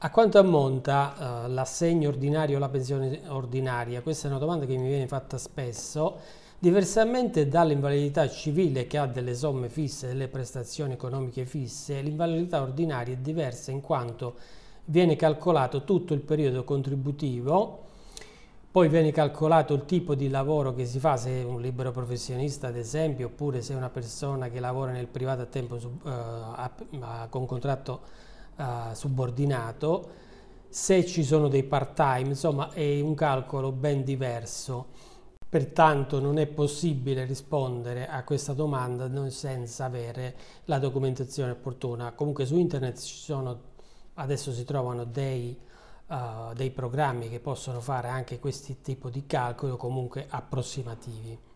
A quanto ammonta eh, l'assegno ordinario o la pensione ordinaria? Questa è una domanda che mi viene fatta spesso. Diversamente dall'invalidità civile che ha delle somme fisse, e delle prestazioni economiche fisse, l'invalidità ordinaria è diversa in quanto viene calcolato tutto il periodo contributivo, poi viene calcolato il tipo di lavoro che si fa, se è un libero professionista ad esempio, oppure se è una persona che lavora nel privato a tempo, eh, con contratto eh, subordinato, se ci sono dei part-time, insomma è un calcolo ben diverso. Pertanto non è possibile rispondere a questa domanda senza avere la documentazione opportuna. Comunque su internet ci sono, adesso si trovano dei, uh, dei programmi che possono fare anche questi tipi di calcoli o comunque approssimativi.